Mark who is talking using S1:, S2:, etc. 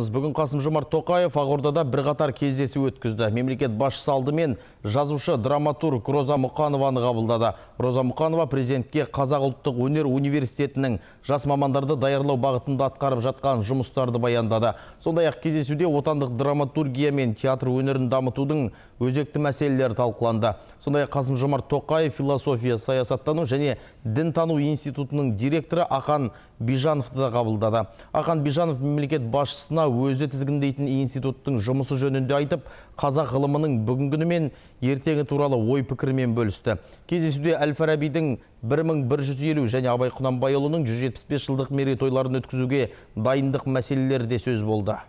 S1: Бүгін Қасым Жомарт Тоқаев Ағордада бірқатар кездесу өткізді. Мемлекет басшысы алдымен жазушы драматург Роза Мұқанованы қабылдады. Роза Мұқанова президентке Қазақ ұлттық өнер университетінің жас мамандарды даярлау бағытында атқарып жатқан жұмыстарды баяндады. Сондай ақ кездесуде отандық драматургия мен театр өнерін дамытудың өзекті мәселелері талқыланды. Сондай ақ Қасым Жомарт Тоқаев философия, саясаттану және дінтану институтының директоры Ақан Бижановты да қабылдады. Ақан Бижанов мемлекет басшысына өзі тізгіндейтін институттың жұмысы жөнінде айтып, қазақ ғылымының бүгінгінімен мен ертеңі туралы ой пікірмен бөлісті. Кездесуде Әл-Фарабидің 1150 және Абай Құнанбайұлының 175 жылдық мерейтойларын өткізуге дайындық мәселелерде сөз болды.